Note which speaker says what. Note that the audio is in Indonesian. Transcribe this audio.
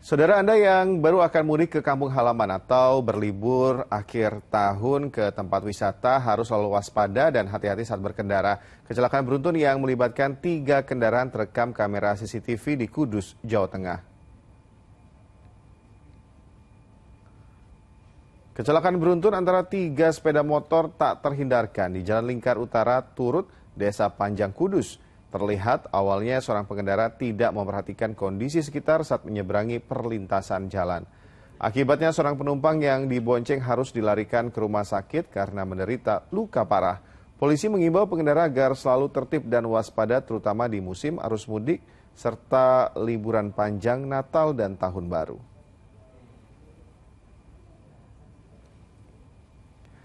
Speaker 1: Saudara Anda yang baru akan mudik ke kampung halaman atau berlibur akhir tahun ke tempat wisata harus selalu waspada dan hati-hati saat berkendara. Kecelakaan beruntun yang melibatkan tiga kendaraan terekam kamera CCTV di Kudus, Jawa Tengah. Kecelakaan beruntun antara tiga sepeda motor tak terhindarkan di Jalan Lingkar Utara Turut, Desa Panjang Kudus. Terlihat awalnya seorang pengendara tidak memperhatikan kondisi sekitar saat menyeberangi perlintasan jalan. Akibatnya seorang penumpang yang dibonceng harus dilarikan ke rumah sakit karena menderita luka parah. Polisi mengimbau pengendara agar selalu tertib dan waspada terutama di musim arus mudik serta liburan panjang Natal dan Tahun Baru.